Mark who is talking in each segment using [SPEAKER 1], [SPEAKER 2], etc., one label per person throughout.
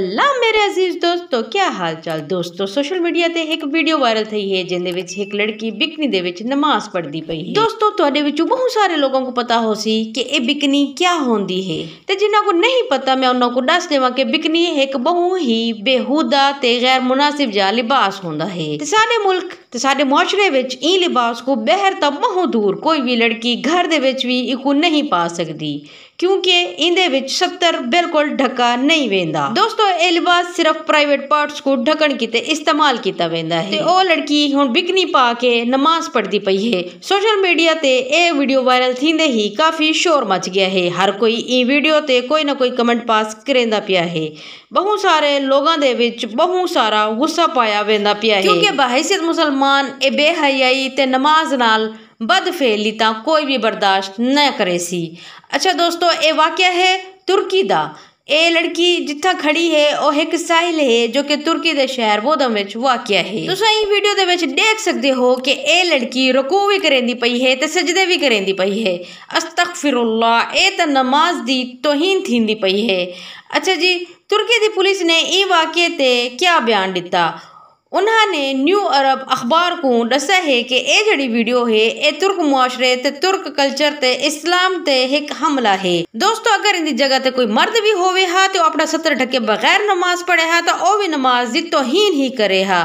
[SPEAKER 1] ਲਾ ਮੇਰੇ ਅਜ਼ੀਜ਼ ਦੋਸਤੋ ਕੀ ਹਾਲ ਚਾਲ ਦੋਸਤੋ ਸੋਸ਼ਲ ਮੀਡੀਆ ਤੇ ਇੱਕ ਵੀਡੀਓ ਵਾਇਰਲ થઈ ਹੈ ਜਿੰਦੇ ਵਿੱਚ ਇੱਕ ਲੜਕੀ ਬਿਕਨੀ ਦੇ ਵਿੱਚ ਨਮਾਜ਼ ਪੜ੍ਹਦੀ ਪਈ ਹੈ ਦੋਸਤੋ ਤੁਹਾਡੇ ਵਿੱਚੋਂ ਬਹੁਤ ਸਾਰੇ ਲੋਕਾਂ ਨੂੰ ਪਤਾ ਹੋ ਸੀ ਕਿ ਇਹ ਬਿਕਨੀ ਕੀ ਹੁੰਦੀ ਹੈ ਤੇ ਜਿਨ੍ਹਾਂ ਨੂੰ ਨਹੀਂ ਪਤਾ ਮੈਂ ਉਹਨਾਂ ਨੂੰ ਦੱਸ ਦੇਵਾਂ ਕਿ ਬਿਕਨੀ ਇੱਕ ਬਹੁਤ ਹੀ ਬੇਹੂਦਾ ਤੇ ਗੈਰ ਮੁਨਾਸਿਬ ਜਿਹਾ ਲਿਬਾਸ ਹੁੰਦਾ ਹੈ ਤੇ ਸਾਡੇ ਮੁਲਕ ਤੇ ਸਾਡੇ ਮੌਸ਼ਰੇ ਵਿੱਚ ਇਹ ਲਿਬਾਸ ਕੋ ਬਹਿਰ ਤਾਂ ਬਹੁਤ ਦੂਰ ਕੋਈ ਵੀ ਲੜਕੀ ਘਰ ਦੇ ਵਿੱਚ ਵੀ ਇਹ ਨਹੀਂ ਪਾ ਸਕਦੀ ਕਿਉਂਕਿ ਇਹਦੇ ਵਿੱਚ 70 ਬਿਲਕੁਲ ਢੱਕਾ ਨਹੀਂ ਵੇਂਦਾ ਦੋਸਤੋ ਇਹ ਲਿਬਾਸ ਸਿਰਫ ਪ੍ਰਾਈਵੇਟ ਪਾਰਟਸ ਨੂੰ ਢਕਣ ਕੀਤੇ ਇਸਤੇਮਾਲ ਕੀਤਾ ਵੇਂਦਾ ਹੈ ਤੇ ਉਹ ਲੜਕੀ ਹੁਣ ਬਿਕਨੀ ਪਾ ਕੇ ਨਮਾਜ਼ ਪੜ੍ਹਦੀ ਪਈ ਹੈ ਸੋਸ਼ਲ ਮੀਡੀਆ ਤੇ ਇਹ ਵੀਡੀਓ ਵਾਇਰਲ ਥਿੰਦੇ ਹੀ ਕਾਫੀ ਸ਼ੋਰ ਮਚ ਗਿਆ ਹੈ ਹਰ ਕੋਈ ਇਹ ਵੀਡੀਓ ਤੇ ਕੋਈ ਨਾ ਕੋਈ ਕਮੈਂਟ ਪਾਸ ਕਰੇਂਦਾ ਪਿਆ ਹੈ ਬਹੁਤ ਸਾਰੇ ਲੋਕਾਂ ਦੇ ਵਿੱਚ ਬਹੁਤ ਸਾਰਾ ਗੁੱਸਾ ਪਾਇਆ ਵੇਂਦਾ ਪਿਆ ਹੈ ਕਿਉਂਕਿ ਬਾਹਿਸਿਤ ਮੁਸਲਮਾਨ ਇਹ ਬੇਹਯਾਈ ਤੇ ਨਮਾਜ਼ ਨਾਲ ਬਦਫੇਲੀ ਤਾਂ ਕੋਈ ਵੀ ਬਰਦਾਸ਼ਤ ਨਾ ਕਰੇ ਸੀ ਅੱਛਾ ਦੋਸਤੋ ਇਹ ਵਾਕਿਆ ਹੈ ਤੁਰਕੀ ਦਾ ਇਹ ਲੜਕੀ ਜਿੱਥਾ ਖੜੀ ਹੈ ਉਹ ਇੱਕ ਸਾਹਿਲ ਹੈ ਜੋ ਕਿ ਤੁਰਕੀ ਦੇ ਸ਼ਹਿਰ ਬੋਦਮ ਵਿੱਚ ਵਾਕਿਆ ਹੈ ਤੁਸੀਂ ਇਹ ਵੀਡੀਓ ਦੇ ਵਿੱਚ ਦੇਖ ਸਕਦੇ ਹੋ ਕਿ ਇਹ ਲੜਕੀ ਰਕੂ ਵੀ ਕਰੇਂਦੀ ਪਈ ਹੈ ਤੇ ਸਜਦੇ ਵੀ ਕਰੇਂਦੀ ਪਈ ਹੈ ਅਸਤਗਫਿਰullah ਇਹ ਤਾਂ ਨਮਾਜ਼ ਦੀ ਤੋਹੀਨ ਥੀਂਦੀ ਪਈ ਹੈ ਅੱਛਾ ਜੀ ਤੁਰਕੀ ਦੀ ਪੁਲਿਸ ਨੇ ਇਹ ਵਾਕਿਆ ਤੇ ਕੀ ਬਿਆਨ ਦਿੱਤਾ उन्होंने न्यू अरब अखबार को दसा है कि यह जड़ी वीडियो है ये तुर्क मुआशरे ते तुर्क कल्चर ते इस्लाम ते एक हमला है दोस्तों अगर इन जगह ते कोई मर्द भी होवे हा तो अपना सत्र ढके बगैर नमाज पढ़े हा तो वह भी नमाज दी तोहीन ही करे हा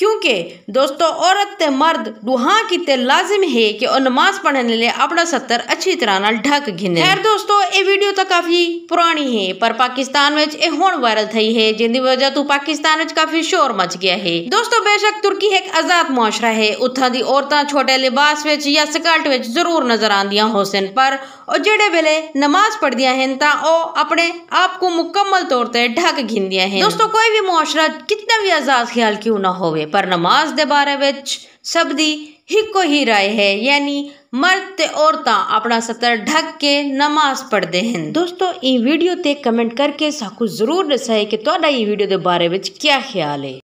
[SPEAKER 1] क्योंकि दोस्तों औरत ते मर्द दुहा किते लाजिम है कि और नमाज पढ़ने लिए अपना सत्तर अच्छी तरह नाल ढक घिने खैर दोस्तों ये वीडियो तो काफ़ी पुरानी है पर पाकिस्तान में ये हूँ वायरल थी है जिंदी वजह तो पाकिस्तान में काफ़ी शोर मच गया है दोस्तों बेशक तुर्की एक आज़ाद मुआशरा है उत्थों की औरतें छोटे लिबास में या स्कर्ट में जरूर नजर आंदियाँ होसन पर जेड़े वेले नमाज पढ़दियाँ हैं तो वह अपने आप को मुकम्मल तौर पर ढक घिंदियाँ हैं दोस्तों कोई भी मुआशरा कितना भी आज़ाद ख्याल क्यों ना हो ਪਰ ਨਮਾਜ਼ ਦੇ ਬਾਰੇ ਵਿੱਚ ਸਭ ਦੀ ਇੱਕੋ ਹੀ رائے ਹੈ ਯਾਨੀ ਮਰਦ ਤੇ ਔਰਤਾਂ ਆਪਣਾ ਸਤਰ ਢੱਕ ਕੇ ਨਮਾਜ਼ ਪੜ੍ਹਦੇ ਹਨ ਦੋਸਤੋ ਇਹ ਵੀਡੀਓ ਤੇ ਕਮੈਂਟ ਕਰਕੇ ਸਾਨੂੰ ਜ਼ਰੂਰ ਦੱਸਾਏ ਕਿ ਤੁਹਾਡਾ ਇਹ ਵੀਡੀਓ ਦੇ ਬਾਰੇ ਵਿੱਚ ਕੀ ਖਿਆਲ ਹੈ